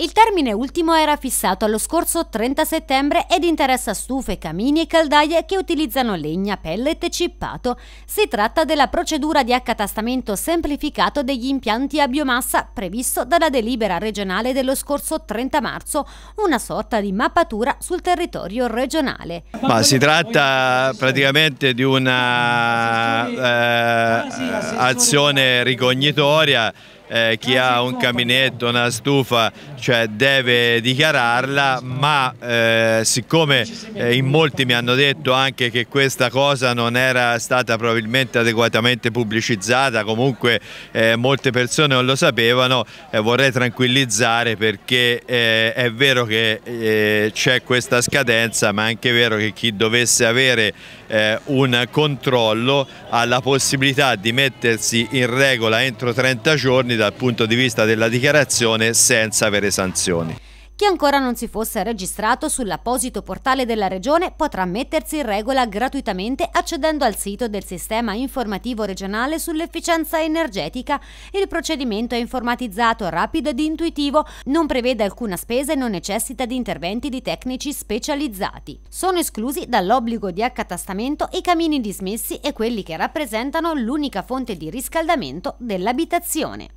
Il termine ultimo era fissato allo scorso 30 settembre ed interessa stufe, camini e caldaie che utilizzano legna, pellet e cippato. Si tratta della procedura di accatastamento semplificato degli impianti a biomassa previsto dalla delibera regionale dello scorso 30 marzo, una sorta di mappatura sul territorio regionale. Ma si tratta praticamente di una eh, azione ricognitoria eh, chi ha un caminetto, una stufa, cioè deve dichiararla, ma eh, siccome eh, in molti mi hanno detto anche che questa cosa non era stata probabilmente adeguatamente pubblicizzata, comunque eh, molte persone non lo sapevano, eh, vorrei tranquillizzare perché eh, è vero che c'è questa scadenza, ma è anche vero che chi dovesse avere un controllo ha la possibilità di mettersi in regola entro 30 giorni dal punto di vista della dichiarazione senza avere sanzioni. Chi ancora non si fosse registrato sull'apposito portale della Regione potrà mettersi in regola gratuitamente accedendo al sito del Sistema Informativo Regionale sull'Efficienza Energetica. Il procedimento è informatizzato, rapido ed intuitivo, non prevede alcuna spesa e non necessita di interventi di tecnici specializzati. Sono esclusi dall'obbligo di accatastamento i camini dismessi e quelli che rappresentano l'unica fonte di riscaldamento dell'abitazione.